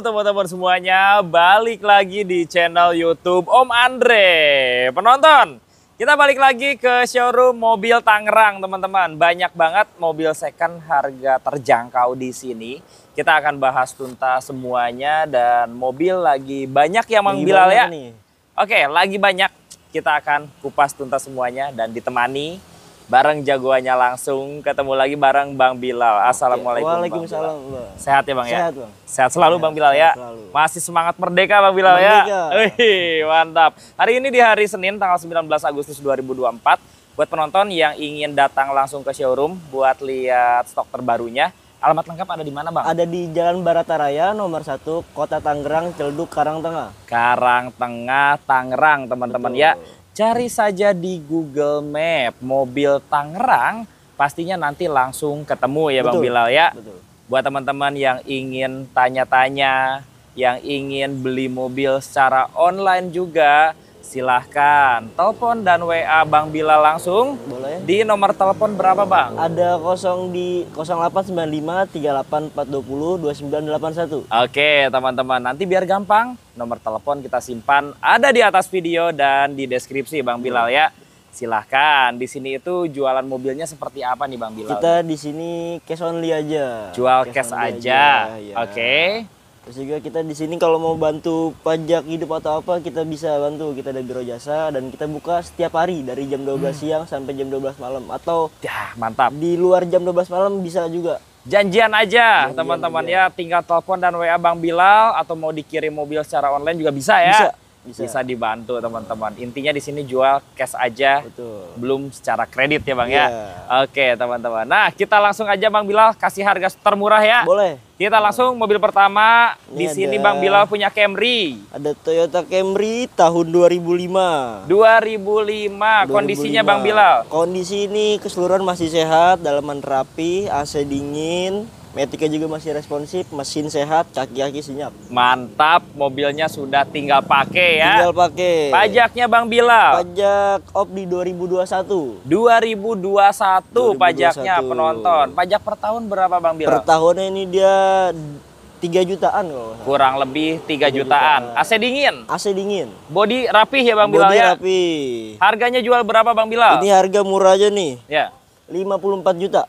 teman-teman semuanya, balik lagi di channel YouTube Om Andre. Penonton, kita balik lagi ke showroom mobil Tangerang, teman-teman. Banyak banget mobil second harga terjangkau di sini. Kita akan bahas tuntas semuanya dan mobil lagi banyak yang Mang Bilal ya. Oke, lagi banyak. Kita akan kupas tuntas semuanya dan ditemani bareng jagoannya langsung ketemu lagi bareng Bang Bilal. Assalamualaikum. Waalaikumsalam. Sehat ya Bang ya? Sehat Bang. Sehat selalu Sehat, Bang Bilal ya. Selalu. Masih semangat merdeka Bang Bilal ya? merdeka. ya. Wih, mantap. Hari ini di hari Senin tanggal 19 Agustus 2024 buat penonton yang ingin datang langsung ke showroom buat lihat stok terbarunya Alamat lengkap ada di mana, Bang? Ada di Jalan Barataraya nomor 1, Kota Tangerang, Celduk, Karang Tengah. Karang Tengah, Tangerang, teman-teman ya. Cari saja di Google Map mobil Tangerang, pastinya nanti langsung ketemu ya Bang Bilal ya. Buat teman-teman yang ingin tanya-tanya, yang ingin beli mobil secara online juga, Silahkan telepon dan WA Bang Bila langsung. Boleh. Di nomor telepon berapa Bang? Ada kosong di 0895 delapan 2981. Oke teman-teman, nanti biar gampang nomor telepon kita simpan ada di atas video dan di deskripsi Bang iya. Bilal ya. Silahkan, di sini itu jualan mobilnya seperti apa nih Bang Bilal? Kita di sini cash only aja. Jual cash, cash aja. aja. Ya. Oke. Okay terus juga kita di sini kalau mau bantu pajak hidup atau apa kita bisa bantu kita ada biro jasa dan kita buka setiap hari dari jam 12 hmm. siang sampai jam 12 malam atau ya mantap di luar jam 12 malam bisa juga janjian aja teman-teman ya tinggal telepon dan WA Bang Bilal atau mau dikirim mobil secara online juga bisa ya bisa bisa, bisa dibantu teman-teman. Intinya di sini jual cash aja, Betul. belum secara kredit ya bang yeah. ya. Iya. Oke teman-teman. Nah kita langsung aja bang Bilal kasih harga termurah ya. Boleh. Kita langsung mobil pertama ini di sini ada, bang Bilal punya Camry. Ada Toyota Camry tahun 2005. 2005. 2005. Kondisinya 2005. bang Bilal? Kondisi ini keseluruhan masih sehat, dalaman rapi, AC dingin Metiknya juga masih responsif, mesin sehat, kaki-kaki senyap. Mantap, mobilnya sudah tinggal pakai ya. Tinggal pakai. Pajaknya Bang Bila. Pajak op di 2021. 2021, 2021 pajaknya penonton. Pajak per tahun berapa Bang Bila? Per tahunnya ini dia 3 jutaan loh. Kurang lebih 3, 3 jutaan. jutaan. AC dingin. AC dingin. Body rapih ya Bang Bila Body ya? rapi. Harganya jual berapa Bang Bila? Ini harga murah aja nih. Ya. 54 juta.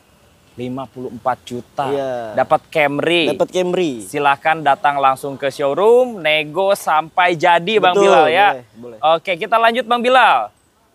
54 juta. Iya. Dapat Camry. Dapat Camry. Silahkan datang langsung ke showroom, nego sampai jadi Betul, Bang Bilal ya. Boleh, Oke, kita lanjut Bang Bilal.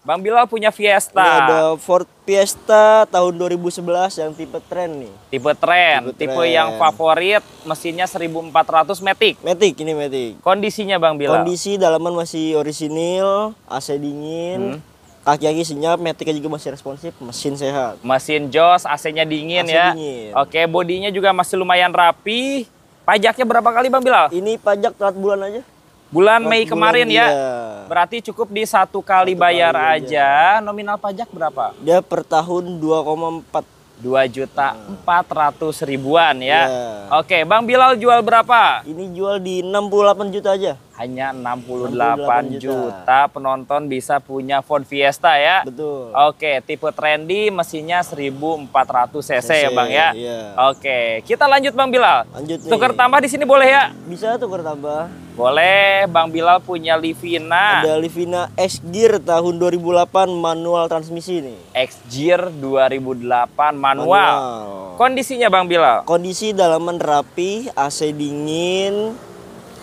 Bang Bilal punya Fiesta. Ini ada Ford Fiesta tahun 2011 yang tipe tren nih. Tipe tren, tipe, yang favorit mesinnya 1400 Matic. Matic ini Matic. Kondisinya Bang Bilal. Kondisi dalaman masih orisinil, AC dingin. Hmm Kaki-kaki senyap, metiknya juga masih responsif, mesin sehat. Mesin jos, AC-nya dingin AC ya. Dingin. Oke, bodinya juga masih lumayan rapi. Pajaknya berapa kali Bang Bilal? Ini pajak telat bulan aja. Bulan Mei kemarin ya. Iya. Berarti cukup di satu kali satu bayar kali aja. aja. Nominal pajak berapa? Dia per tahun 2,4 dua juta empat ratus ribuan ya. Yeah. Oke, Bang Bilal jual berapa? Ini jual di 68 juta aja. Hanya 68, 68 juta. juta penonton bisa punya Ford Fiesta ya. Betul. Oke, tipe trendy mesinnya 1400 cc, cc ya, Bang ya. Yeah. Oke, kita lanjut Bang Bilal. Lanjut nih. Tukar tambah di sini boleh ya? Bisa tukar tambah. Boleh, Bang Bilal punya Livina. Ada Livina X-Gear tahun 2008 manual transmisi nih. X-Gear 2008 manual. manual. Kondisinya Bang Bilal? Kondisi dalaman rapi, AC dingin,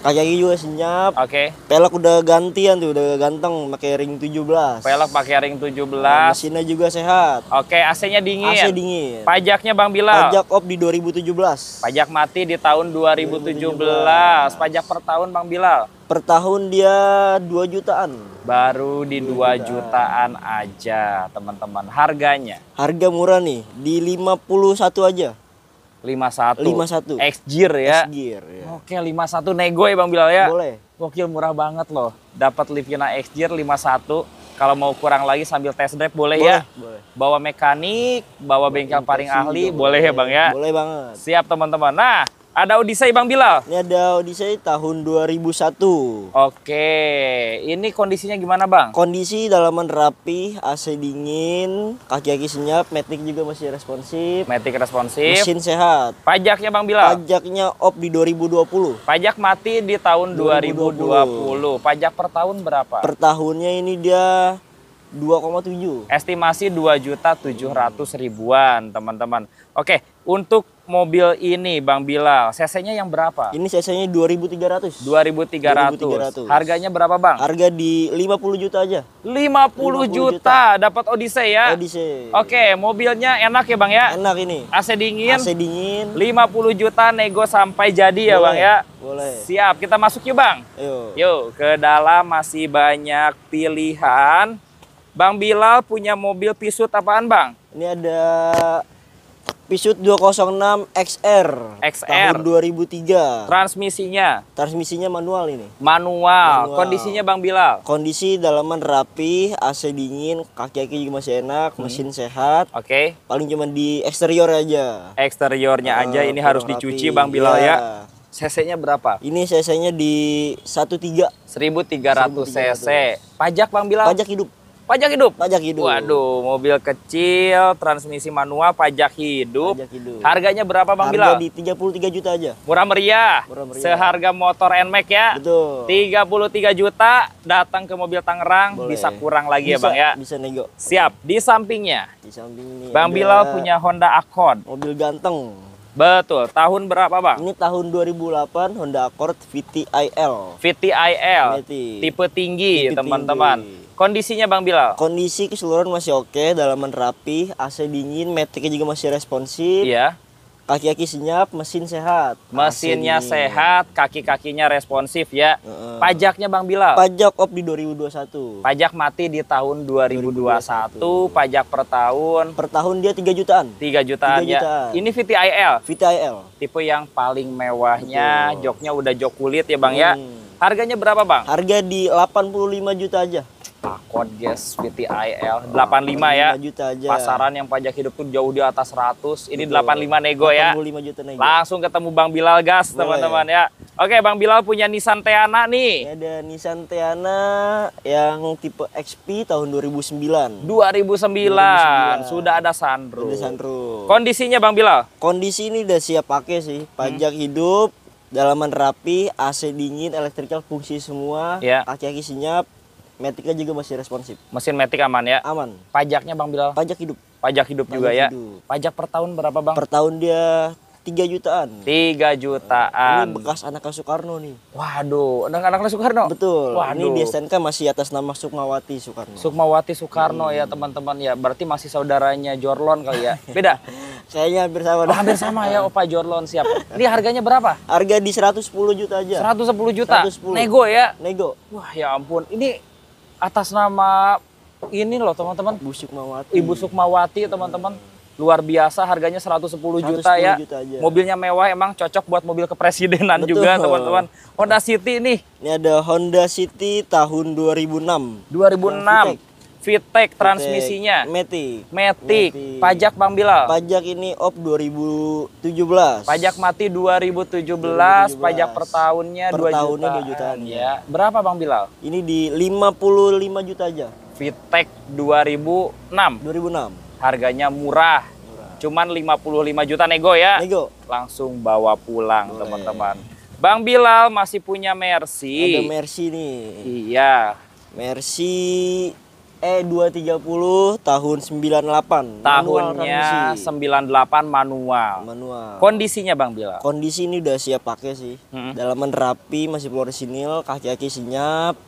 Kayaknya juga senyap oke okay. pelek udah gantian tuh udah ganteng pakai ring 17 Pelak pakai ring 17 nah, mesinnya juga sehat oke okay, AC-nya dingin AC dingin pajaknya Bang Bilal pajak op di 2017 pajak mati di tahun 2017, belas. pajak per tahun Bang Bilal per tahun dia 2 jutaan baru di 2 jutaan, jutaan aja teman-teman harganya harga murah nih di 51 aja 51. 51. X-Gear ya. X-Gear ya. Oke, lima satu nego ya Bang Bilal ya. Boleh. Gokil murah banget loh. Dapat Livina lima satu, Kalau mau kurang lagi sambil test drive boleh, ya? boleh ya? Boleh. Bawa mekanik, bawa bengkel paling ahli, boleh, boleh ya Bang ya? Boleh banget. Siap teman-teman. Nah, ada Odisei Bang Bilal? Ini ada Odisei tahun 2001. Oke, ini kondisinya gimana Bang? Kondisi dalaman rapi, AC dingin, kaki-kaki senyap, metik juga masih responsif. Metik responsif. Mesin sehat. Pajaknya Bang Bilal? Pajaknya op di 2020. Pajak mati di tahun 2020. 2020. Pajak per tahun berapa? Per tahunnya ini dia 2,7. Estimasi 2 juta 700 ribuan, teman-teman. Oke, untuk mobil ini Bang Bilal, CC-nya yang berapa? Ini CC-nya 2300. 2300. 2300. Harganya berapa, Bang? Harga di 50 juta aja. 50, 50 juta. juta dapat Odyssey ya? Odyssey. Oke, mobilnya enak ya, Bang ya? Enak ini. AC dingin. AC dingin. 50 juta nego sampai jadi ya, Boleh. Bang ya? Boleh. Siap, kita masuk yuk, Bang. Yuk. Yuk, ke dalam masih banyak pilihan. Bang Bilal punya mobil Pisut apaan Bang? Ini ada Pisut 206 XR, XR tahun 2003. Transmisinya? Transmisinya manual ini. Manual. manual. Kondisinya Bang Bilal? Kondisi dalaman rapi, AC dingin, kaki-kaki juga masih enak, hmm. mesin sehat. Oke. Okay. Paling cuma di eksterior aja. Eksteriornya uh, aja ini harus rapi. dicuci Bang Bilal iya. ya. ya. CC-nya berapa? Ini CC-nya di 13 1300 CC. Pajak Bang Bilal? Pajak hidup. Pajak hidup. Pajak hidup. Waduh, mobil kecil, transmisi manual, pajak hidup. Pajak hidup. Harganya berapa Bang Harga Bilal? di 33 juta aja. Murah meriah. Murah meriah. Seharga motor NMAX ya. Betul. 33 juta datang ke mobil Tangerang Boleh. bisa kurang lagi ya, bisa, ya Bang ya. Bisa nego. Siap. Di sampingnya. Di sampingnya. Bang Bilal punya Honda Accord. Mobil ganteng. Betul. Tahun berapa, Bang? Ini tahun 2008 Honda Accord VTIL. VTIL. Tipe tinggi, teman-teman Kondisinya Bang Bilal? Kondisi keseluruhan masih oke, dalaman rapi, AC dingin, metriknya juga masih responsif. Iya. Kaki-kaki senyap, mesin sehat. Mesinnya sehat, kaki-kakinya responsif ya. Uh, Pajaknya Bang Bilal? Pajak op di 2021. Pajak mati di tahun 2021, 2021. pajak per tahun. Per tahun dia 3 jutaan. 3 jutaan, 3 jutaan. ya. Jutaan. Ini VTIL? VTIL. Tipe yang paling mewahnya, Betul. joknya udah jok kulit ya Bang ya. hmm. ya. Harganya berapa Bang? Harga di 85 juta aja. Akon gas VTIL 85 ya. juta aja. Pasaran yang pajak hidup tuh jauh di atas 100. Ini Betul. 85 nego ya. juta nego. Langsung ketemu Bang Bilal gas teman-teman ya. Oke, Bang Bilal punya Nissan Teana nih. ada Nissan Teana yang tipe XP tahun 2009. 2009. 2009. Sudah ada sunroof. Sudah sunroof. Kondisinya Bang Bilal? Kondisi ini udah siap pakai sih. Pajak hmm. hidup, dalaman rapi, AC dingin, elektrikal fungsi semua, ya. kaki-kaki senyap, Metiknya juga masih responsif. Mesin Matic aman ya? Aman. Pajaknya Bang Bilal? Pajak hidup. Pajak hidup Pajak juga ya? hidup. ya? Pajak per tahun berapa Bang? Per tahun dia tiga jutaan. Tiga jutaan. Ini bekas anaknya Soekarno nih. Waduh, anak anaknya Soekarno. Betul. Waduh. Ini di SNK masih atas nama Sukmawati Soekarno. Sukmawati Soekarno ya, hmm. ya teman-teman ya. Berarti masih saudaranya Jorlon kali ya. Beda. Kayaknya hampir sama. Oh, hampir sama ya Opa Jorlon siap. Ini harganya berapa? Harga di 110 juta aja. 110 juta. 110. Nego ya. Nego. Wah, ya ampun. Ini atas nama ini loh teman-teman. Ibu Sukmawati. Ibu Sukmawati teman-teman. Luar biasa harganya 110 juta ya. Juta aja. Mobilnya mewah emang cocok buat mobil kepresidenan Betul. juga teman-teman. Honda City nih. Ini ada Honda City tahun 2006. 2006. Vitek transmisinya. Matic. Matic. Pajak Bang Bilal. Pajak ini op 2017. Pajak mati 2017, 2017. pajak per tahunnya per 2 tahunnya jutaan. 2 jutaan. Ya. Iya. Berapa Bang Bilal? Ini di 55 juta aja. Vitek 2006. 2006. Harganya murah. murah. Cuman 55 juta nego ya. Nego. Langsung bawa pulang, teman-teman. Bang Bilal masih punya Mercy. Ada Mercy nih. Iya. Mercy E230 eh, tahun 98. Tahunnya 98 kan, manual. Manual. Kondisinya Bang Bila? Kondisi ini udah siap pakai sih. Hmm. Dalaman rapi, masih sinil, kaki-kaki senyap.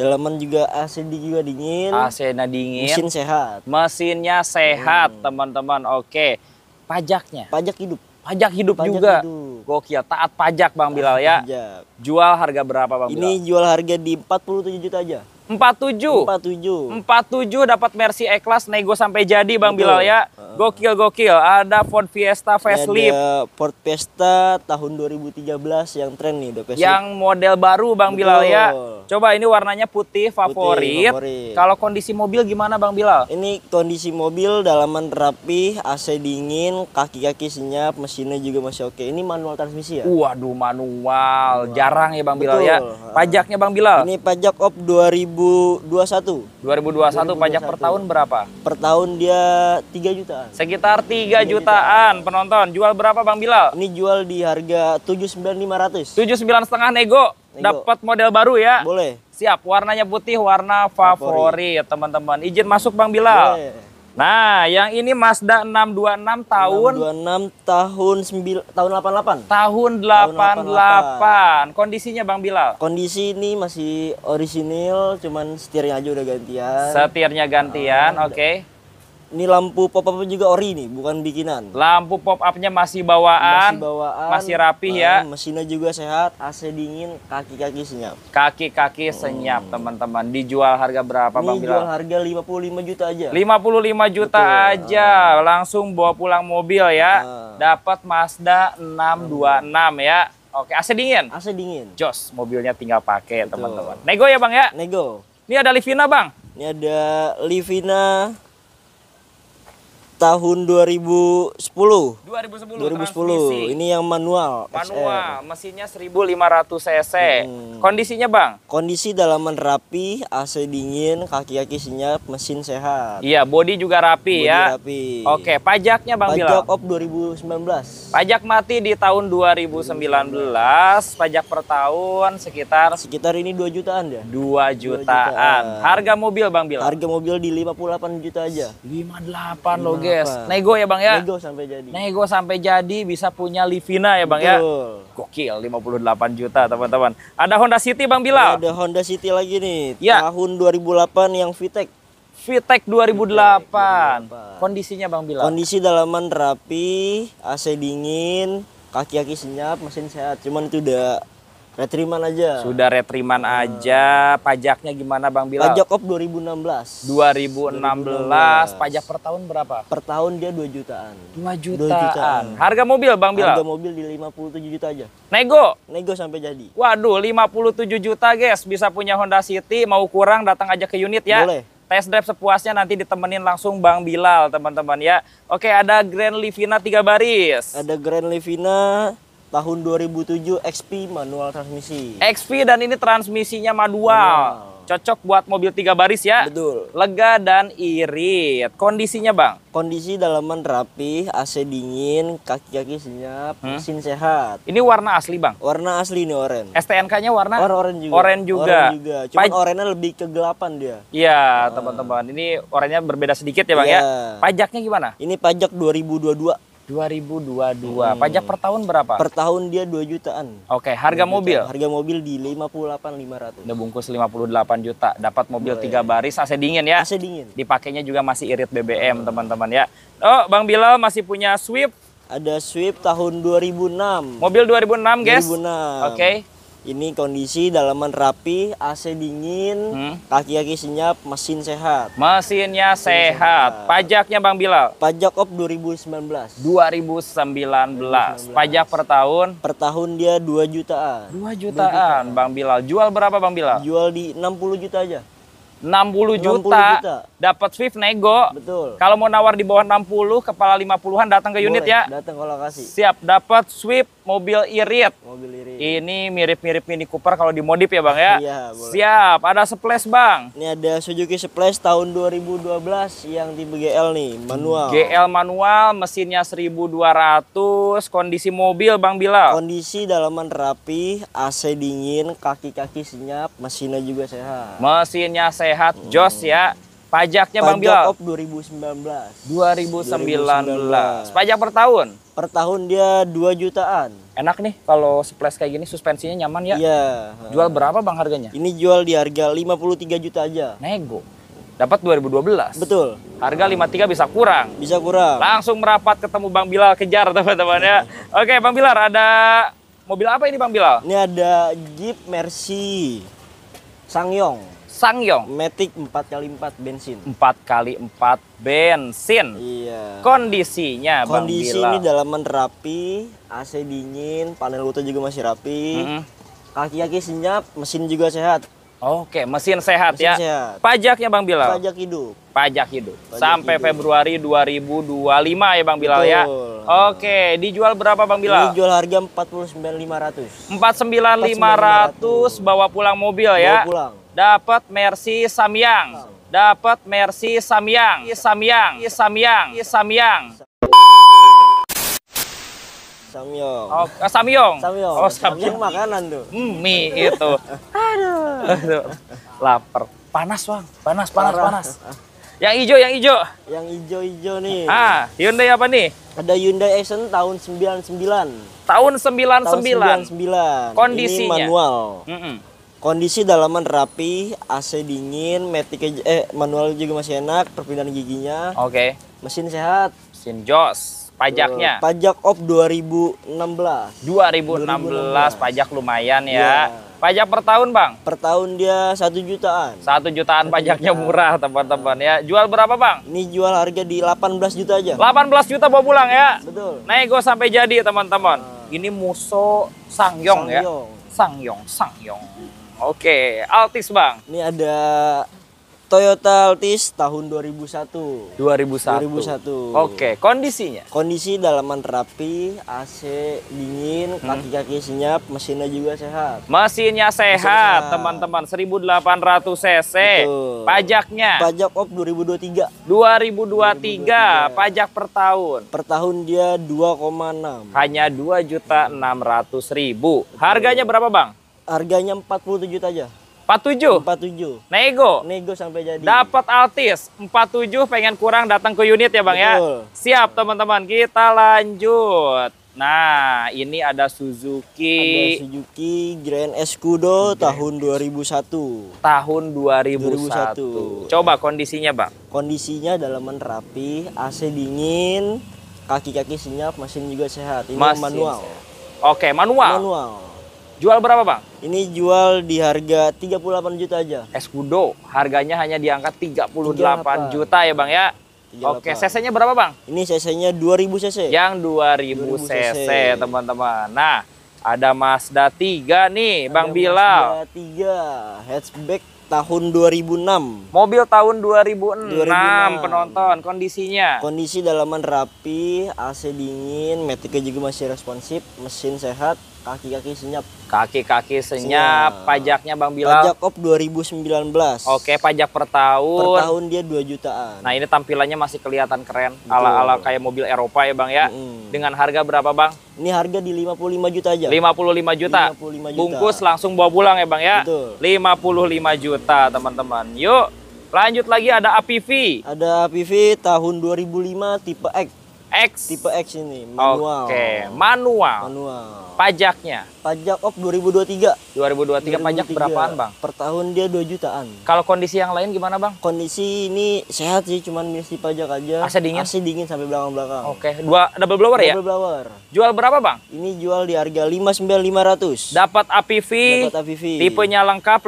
Dalaman juga AC juga dingin. AC-nya dingin. Mesin sehat. Mesinnya sehat, mm. teman-teman. Hmm. Oke. Pajaknya? Pajak hidup. Pajak hidup Pajak juga. Hidup gokil taat pajak Bang Bilal ya. Pajak. Jual harga berapa Bang Ini Bilal? Ini jual harga di 47 juta aja. 47. 47. 47 dapat Mercy E-Class nego sampai jadi Bang Betul. Bilal ya. Gokil gokil. Ada Ford Fiesta facelift. Ada Ford Fiesta tahun 2013 yang tren nih the facelift. Yang model baru Bang Betul. Bilal ya. Coba ini warnanya putih favorit. Putih, favorit. Kalau kondisi mobil gimana Bang Bilal? Ini kondisi mobil dalaman rapi, AC dingin, kaki-kaki senyap, mesinnya juga masih oke. Ini manual transmisi ya? Waduh manual. manual. Jarang ya Bang Betul. Bilal ya. Pajaknya Bang Bilal? Ini pajak op 2000 2021. 2021, 2021. pajak per tahun berapa? Per tahun dia 3 jutaan. Sekitar 3, 3 jutaan. jutaan penonton. Jual berapa Bang Bilal? Ini jual di harga 79.500. 79 setengah nego. nego. Dapat model baru ya? Boleh. Siap, warnanya putih, warna favorit, teman-teman. Izin masuk Bang Bilal. Boleh. Nah, yang ini Mazda 626 tahun 626 tahun 9 tahun 88. Tahun 88. 88. Kondisinya Bang Bilal. Kondisi ini masih orisinil, cuman setirnya aja udah gantian. Setirnya gantian, ah, oke. okay. Ini lampu pop up juga ori nih, bukan bikinan. Lampu pop upnya masih bawaan, masih bawaan, masih rapi ya. Eh, mesinnya juga sehat, AC dingin, kaki-kaki senyap. Kaki-kaki senyap, hmm. teman-teman. Dijual harga berapa, Bang Dijual harga 55 juta aja. 55 juta Betul. aja, Hmm. langsung bawa pulang mobil ya. Hmm. Dapat Mazda 626 ya. Oke, AC dingin. AC dingin. Jos, mobilnya tinggal pakai, teman-teman. Nego ya, Bang ya? Nego. Ini ada Livina, Bang. Ini ada Livina tahun 2010. 2010. 2010. Transmisi. Ini yang manual. Manual, SR. mesinnya 1500 cc. Hmm. Kondisinya, Bang? Kondisi dalaman rapi, AC dingin, kaki-kaki senyap, mesin sehat. Iya, body juga rapi body ya. rapi. Oke, pajaknya Bang Pajak bilang? Pajak op 2019. Pajak mati di tahun 2019, 2019. pajak per tahun sekitar sekitar ini 2 jutaan ya? 2 jutaan. 2 jutaan. Harga mobil Bang bilang Harga mobil di 58 juta aja. 58 loh, guys. Apa? Nego ya Bang ya? Nego sampai jadi. Nego sampai jadi bisa punya Livina ya Bang ya? Betul. ya? Gokil 58 juta teman-teman. Ada Honda City Bang Bila. Ada Honda City lagi nih. Ya. Tahun 2008 yang VTEC. VTEC 2008. delapan, Kondisinya Bang Bila. Kondisi dalaman rapi, AC dingin, kaki-kaki senyap, mesin sehat. Cuman itu udah Retriman aja. Sudah retriman hmm. aja. Pajaknya gimana Bang Bilal? Pajak op 2016. 2016. 2016. Pajak per tahun berapa? Per tahun dia 2 jutaan. 2 jutaan. 2 jutaan. Harga mobil Bang Bilal? Harga mobil di 57 juta aja. Nego? Nego sampai jadi. Waduh, 57 juta guys. Bisa punya Honda City. Mau kurang datang aja ke unit ya. Boleh test drive sepuasnya nanti ditemenin langsung Bang Bilal teman-teman ya. Oke ada Grand Livina tiga baris. Ada Grand Livina tahun 2007 XP manual transmisi. XP dan ini transmisinya manual. manual. Cocok buat mobil tiga baris ya. Betul. Lega dan irit. Kondisinya bang? Kondisi dalaman rapi, AC dingin, kaki-kaki senyap, hmm? mesin sehat. Ini warna asli bang? Warna asli nih oren. STNK-nya warna? Warna oren juga. Oren juga. Oren juga. Cuma Paj orennya lebih kegelapan dia. Iya ah. teman-teman. Ini orennya berbeda sedikit ya bang ya. ya. Pajaknya gimana? Ini pajak 2022. 2022. Hmm. Pajak per tahun berapa? Per tahun dia 2 jutaan. Oke, okay, harga mobil. Jutaan. Harga mobil di 58.500. Udah bungkus 58 juta, dapat mobil iya. tiga 3 baris, AC dingin ya. AC dingin. Dipakainya juga masih irit BBM, teman-teman oh. ya. Oh, Bang Bilal masih punya Swift? Ada Swift tahun 2006. Mobil 2006, guys. 2006. Oke. Okay ini kondisi dalaman rapi, AC dingin, kaki kaki hmm? senyap, mesin sehat. Mesinnya mesin sehat. sehat. Pajaknya Bang Bilal? Pajak op 2019. 2019. 2019. Pajak per tahun? Per tahun dia 2 jutaan. 2 jutaan, 2 jutaan Bang Bilal. Jual berapa Bang Bilal? Jual di 60 juta aja. 60 juta, juta. dapat Swift nego. Betul. Kalau mau nawar di bawah 60, kepala 50-an datang ke Boleh, unit ya. Datang kalau kasih. Siap, dapat Swift mobil irit. Mobil irit. Ini mirip-mirip Mini Cooper kalau dimodif ya Bang ya? Iya, boleh. Siap, ada Splash Bang. Ini ada Suzuki Splash tahun 2012 yang tipe GL nih, manual. GL manual, mesinnya 1200, kondisi mobil Bang Bila. Kondisi dalaman rapi, AC dingin, kaki-kaki senyap, mesinnya juga sehat. Mesinnya sehat, hmm. jos ya. Pajaknya Pajak Bang Bilal. Pajak 2019. 2019. 2019. Pajak per tahun? Per tahun dia 2 jutaan. Enak nih kalau splash kayak gini suspensinya nyaman ya. Iya. Jual berapa Bang harganya? Ini jual di harga 53 juta aja. Nego. Dapat 2012. Betul. Harga 53 bisa kurang. Bisa kurang. Langsung merapat ketemu Bang Bilal kejar teman-teman ya. Oke, Bang Bilal ada mobil apa ini Bang Bilal? Ini ada Jeep Mercy Sangyong. Sangyong. Matic 4 kali 4 bensin. 4 kali 4 bensin. Iya. Kondisinya Kondisi Bang ini dalam rapi, AC dingin, panel utuh juga masih rapi. Mm -hmm. Kaki-kaki senyap, mesin juga sehat. Oke, mesin sehat mesin ya. Sehat. Pajaknya Bang Bilal. Pajak hidup. Pajak hidup. Pajak Sampai hidup. Februari 2025 ya Bang Bilal ya? Betul. ya. Oke, dijual berapa Bang Bilal? Dijual harga 49.500. 49.500 bawa pulang mobil ya. Bawa pulang dapat Mercy Samyang, dapat Mercy Samyang, iya. Samyang, iya. Samyang, iya. Samyang. Samyong. Oh, eh, Samyong. Samyong. Oh, Samyong, Samyong makanan tuh. Mm, mie itu. Aduh. Aduh. Lapar. Panas, Bang. Panas, panas, Parah. panas. Yang hijau, yang hijau. Yang hijau-hijau nih. Ah, Hyundai apa nih? Ada Hyundai Accent tahun 99. Tahun 99. Tahun 99. Kondisinya. Ini manual. Mm -mm. Kondisi dalaman rapi, AC dingin, metik eh manual juga masih enak, perpindahan giginya. Oke. Okay. Mesin sehat. Mesin jos. Pajaknya? Uh, pajak op 2016. 2016. 2016 pajak lumayan ya. Yeah. Pajak per tahun, Bang? Per tahun dia satu jutaan. Satu jutaan pajaknya murah, teman-teman ya. Jual berapa, Bang? Ini jual harga di 18 juta aja. 18 juta bawa pulang ya. Betul. Nego sampai jadi, teman-teman. Uh. Ini Muso Sangyong, Sangyong. ya. Sangyong, Sangyong. Oke, Altis Bang. Ini ada Toyota Altis tahun 2001. 2001. 2001. Oke, kondisinya? Kondisi dalaman rapi, AC dingin, hmm. kaki-kaki senyap, mesinnya juga sehat. Mesinnya sehat, teman-teman. 1800 cc. Betul. Pajaknya? Pajak op 2023. 2023. 2023, pajak per tahun. Per tahun dia 2,6. Hanya 2.600.000. Harganya berapa, Bang? Harganya 47 juta aja. 47? 47. Nego? Nego sampai jadi. Dapat altis, 47 pengen kurang datang ke unit ya Bang ya? Betul. ya? Siap teman-teman, kita lanjut. Nah, ini ada Suzuki. Ada Suzuki Grand Escudo Grand tahun 2001. Tahun 2001. 2001. Coba kondisinya, Bang. Kondisinya dalaman rapi, AC dingin, kaki-kaki senyap, mesin juga sehat. Ini mesin manual. Oke, manual. Manual. Jual berapa bang? Ini jual di harga 38 juta aja. Escudo harganya hanya diangkat 38, 38. juta ya bang ya. 38. Oke, cc-nya berapa bang? Ini cc-nya 2000 cc. Yang 2000, 2000 cc teman-teman. Nah, ada Mazda 3 nih ada bang Bilal. Mazda 3 hatchback tahun 2006. Mobil tahun 2006, 2006. penonton kondisinya. Kondisi dalaman rapi, AC dingin, metiknya juga masih responsif, mesin sehat, Kaki-kaki senyap. Kaki-kaki senyap. senyap. Pajaknya Bang bilang Pajak op 2019. Oke, pajak per tahun. Per tahun dia 2 jutaan. Nah, ini tampilannya masih kelihatan keren. Ala-ala kayak mobil Eropa ya, Bang ya. Mm -hmm. Dengan harga berapa, Bang? Ini harga di 55 juta aja. 55 juta. 55 juta. Bungkus langsung bawa pulang ya, Bang ya. Betul. 55 juta, teman-teman. Yuk, lanjut lagi ada APV. Ada APV tahun 2005 tipe X. X. Tipe X ini manual. Oke, okay. manual. Manual. Pajaknya? Pajak op 2023. 2023. 2023 pajak berapaan, Bang? Per tahun dia 2 jutaan. Kalau kondisi yang lain gimana, Bang? Kondisi ini sehat sih, cuman misi pajak aja. AC dingin? AC dingin sampai belakang-belakang. Oke, okay. dua double blower double ya? Double blower. Jual berapa, Bang? Ini jual di harga 59500. Dapat APV. Dapat APV. Tipenya lengkap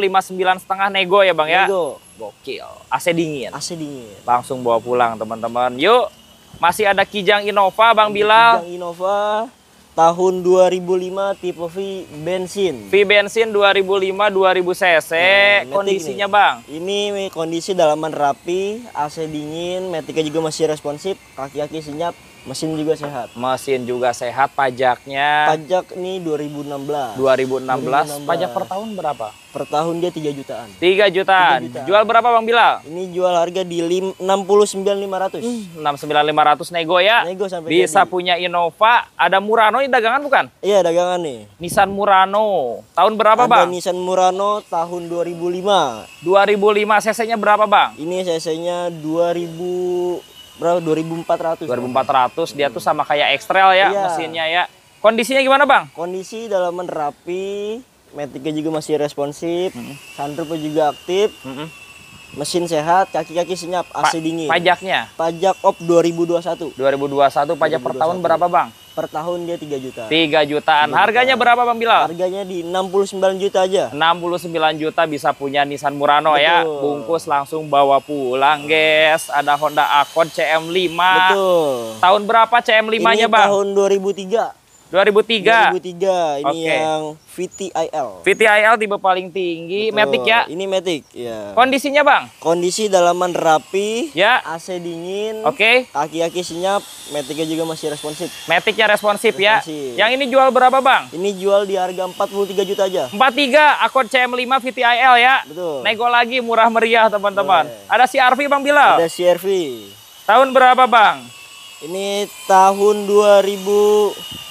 59 setengah nego ya, Bang nego. ya? Nego. Gokil. AC dingin. AC dingin. Langsung bawa pulang, teman-teman. Yuk masih ada Kijang Innova Bang Bilal. Kijang Innova tahun 2005 tipe V bensin. V bensin 2005 2000 cc. Nah, kondisinya nih. Bang. Ini kondisi dalaman rapi, AC dingin, metiknya juga masih responsif, kaki-kaki senyap, Mesin juga sehat. Mesin juga sehat pajaknya. Pajak nih 2016. 2016. 2016. Pajak per tahun berapa? Per tahun dia 3 jutaan. 3 jutaan. 3 jutaan. Jual berapa Bang Bilal? Ini jual harga di 69.500. Hmm, 69.500 nego ya. Nego sampai Bisa jadi. punya Innova, ada Murano ini dagangan bukan? Iya, dagangan nih. Nissan Murano. Tahun berapa, ada Bang? Nissan Murano tahun 2005. 2005 cc-nya berapa, Bang? Ini cc-nya 2000 Berapa 2400. 2400 dia hmm. tuh sama kayak ekstrel ya iya. mesinnya ya. Kondisinya gimana, Bang? Kondisi dalam menerapi metiknya juga masih responsif, hmm. sunroofnya juga aktif. Hmm. Mesin sehat, kaki-kaki senyap, AC pa dingin. Pajaknya? Pajak op 2021. 2021 pajak 2021. per tahun berapa, Bang? Per tahun dia 3 juta. 3 jutaan. 3 juta. Harganya berapa Bang Bilal? Harganya di 69 juta aja. 69 juta bisa punya Nissan Murano ya. Betul. ya. Bungkus langsung bawa pulang, guys. Ada Honda Accord CM5. Betul. Tahun berapa CM5-nya, Bang? Tahun 2003. 2003. 2003 ini okay. yang VTIL. VTIL tipe paling tinggi, Betul. Matic ya. Ini Matic ya. Kondisinya, Bang? Kondisi dalaman rapi, ya. AC dingin. Oke. Okay. Kaki-kaki senyap, Maticnya juga masih responsif. Maticnya responsif, ya? responsif ya. Yang ini jual berapa, Bang? Ini jual di harga 43 juta aja. 43 akun CM5 VTIL ya. Betul. Nego lagi murah meriah, teman-teman. Ada CRV, Bang Bilal? Ada CRV. Tahun berapa, Bang? Ini tahun 2000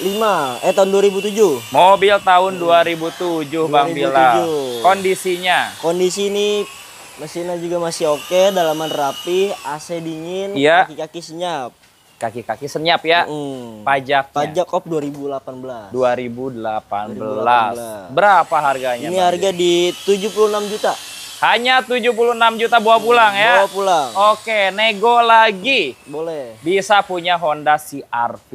2005 eh tahun 2007 mobil tahun 2007, hmm. 2007. Bang Bila kondisinya kondisi ini mesinnya juga masih oke dalaman rapi AC dingin iya. kaki-kaki senyap kaki-kaki senyap ya mm. pajak pajak kop 2018 2018. 2018 berapa harganya ini harga di 76 juta hanya 76 juta bawa pulang ya. Bawa pulang. Oke, nego lagi. Boleh. Bisa punya Honda CRV,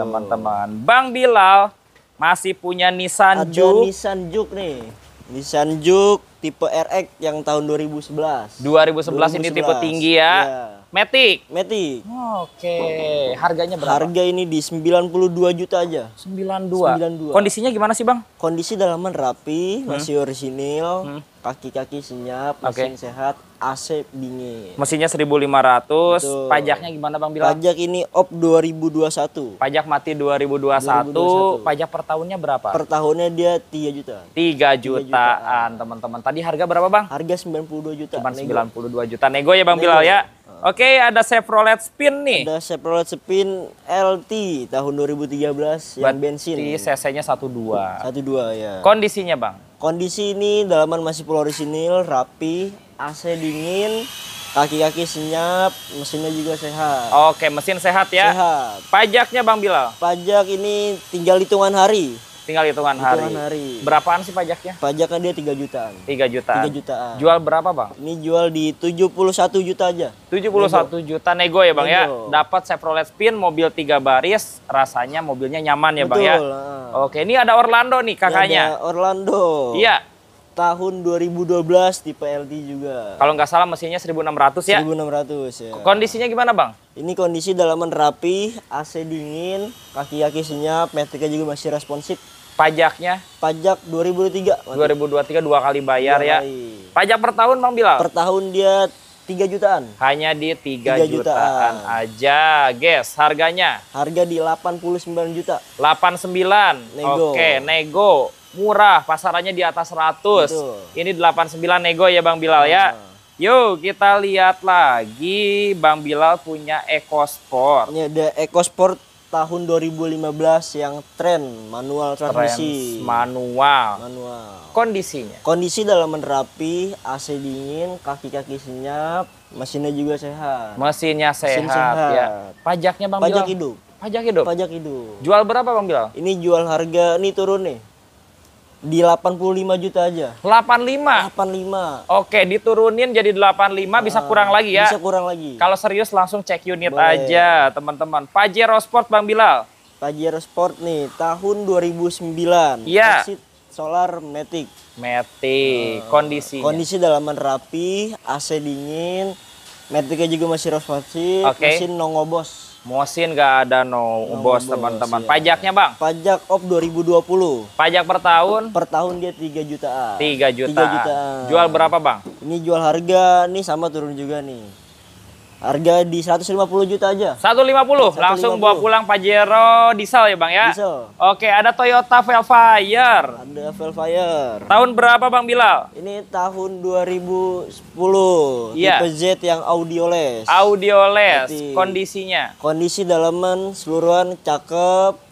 teman-teman. Bang Bilal masih punya Nissan Ada Juke. Nissan Juke nih. Nissan Juke tipe RX yang tahun 2011. 2011, 2011 ini tipe tinggi ya. Yeah. Matic. Matic. Oke, harganya berapa? Harga ini di 92 juta aja. 92. 92. Kondisinya gimana sih, Bang? Kondisi dalaman rapi, hmm. masih orisinil. Hmm kaki-kaki senyap, mesin okay. sehat, AC dingin. Mesinnya 1500, Betul. pajaknya gimana Bang Bilal? Pajak ini op 2021. Pajak mati 2021, 2021. pajak per tahunnya berapa? Per tahunnya dia 3 juta. 3 jutaan, teman-teman. Tadi harga berapa Bang? Harga 92 juta. Cuman 92 juta. Nego ya Bang Nego. Bilal ya? Ah. Oke, okay, ada Chevrolet Spin nih. Ada Chevrolet Spin LT tahun 2013 yang Berarti bensin. Di CC-nya 12. 12 ya. Kondisinya, Bang? Kondisi ini dalaman masih orisinil rapi, AC dingin, kaki-kaki senyap, mesinnya juga sehat. Oke, mesin sehat ya. Sehat. Pajaknya Bang Bilal? Pajak ini tinggal hitungan hari. Tinggal hitungan, hitungan hari. Berapaan sih pajaknya? Pajaknya dia 3 jutaan. 3 jutaan. 3 jutaan. Jual berapa, Bang? Ini jual di 71 juta aja. 71 nego. juta nego ya, Bang ya? nego. ya. Dapat Chevrolet Spin mobil 3 baris, rasanya mobilnya nyaman ya, Betul, Bang ya. Lah. Oke, ini ada Orlando nih kakaknya. Ini ada Orlando. Iya. Tahun 2012 tipe LT juga. Kalau nggak salah mesinnya 1600 ya? 1600 ya. Kondisinya gimana bang? Ini kondisi dalaman rapi, AC dingin, kaki-kaki senyap, metriknya juga masih responsif. Pajaknya? Pajak 2023. 2023 dua kali bayar ya. dua ya. Kali. Pajak per tahun Bang Bilal? Per tahun dia 3 jutaan. Hanya di 3, 3 jutaan. jutaan aja. Guys, harganya? Harga di 89 juta. 89. Nego. Oke, nego. Murah, pasarannya di atas 100. Betul. Ini 89 nego ya Bang Bilal ya. Nah. Yo Yuk kita lihat lagi Bang Bilal punya EcoSport. Ini ada EcoSport tahun 2015 yang tren manual transmisi. Trends manual. Manual. Kondisinya. Kondisi dalam menerapi AC dingin, kaki-kaki senyap, mesinnya juga sehat. Mesinnya sehat, Mesin sehat. ya. Pajaknya Bang Pajak Bilal. hidup. Pajak hidup. Pajak hidup. Jual berapa Bang Bilal? Ini jual harga ini turun nih. Di 85 juta aja. 85. 85. Oke, diturunin jadi 85 nah, bisa ah, kurang lagi ya. Bisa kurang lagi. Kalau serius langsung cek unit Boleh. aja, teman-teman. Pajero Sport Bang Bilal. Pajero Sport nih, tahun 2009. Iya. solar matic. Matic. Uh, eh, kondisi. Kondisi dalaman rapi, AC dingin, Matic-nya juga masih rosmasi, okay. mesin nongobos. Mosin nggak ada no, no bos teman-teman. Ya. Pajaknya bang? Pajak op 2020. Pajak per tahun? Per tahun dia 3 juta. 3 juta. 3 jutaan. Jual berapa bang? Ini jual harga nih sama turun juga nih. Harga di 150 juta aja. 150, 150. langsung bawa pulang Pajero diesel ya Bang ya? Diesel. Oke, ada Toyota Velfire. Ada Velfire. Tahun berapa Bang Bilal? Ini tahun 2010. Iya. Tipe Z yang audioless. Audioless. Kondisinya? Kondisi dalaman seluruhan cakep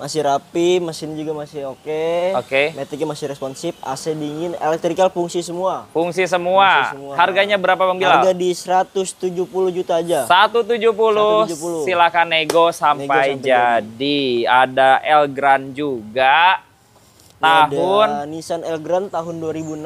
masih rapi, mesin juga masih oke. Okay. Oke. Okay. Metiknya masih responsif, AC dingin, elektrikal fungsi semua. Fungsi semua. Fungsi semua. Harganya berapa Bang Bilal? Harga di 170 juta aja. 170. 170. Silakan nego sampai, sampai jadi. Ini. Ada El Grand juga. tahun ada Nissan Grand tahun 2006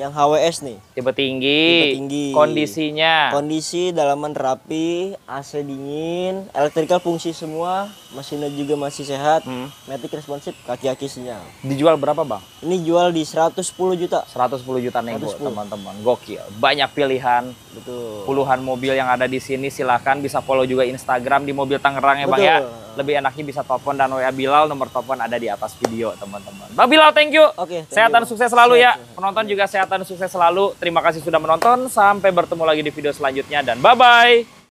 yang HWS nih. Tipe tinggi. Tipe tinggi. Kondisinya. Kondisi dalaman rapi, AC dingin, elektrikal fungsi semua, mesinnya juga masih sehat, hmm. matic responsif, kaki-kaki sinyal. Dijual berapa bang? Ini jual di 110 juta. 110 juta nego teman-teman, gokil. Banyak pilihan, Betul. puluhan mobil yang ada di sini silahkan bisa follow juga Instagram di mobil Tangerang ya bang ya. Lebih enaknya bisa telepon dan WA Bilal, nomor telepon ada di atas video teman-teman. Bang Bilal thank you. Oke. Okay, sehatan you, sukses selalu ya. sehat, ya. Sehat. Penonton juga sehatan sukses selalu. Terima kasih sudah menonton. Sampai bertemu lagi di video selanjutnya dan bye-bye.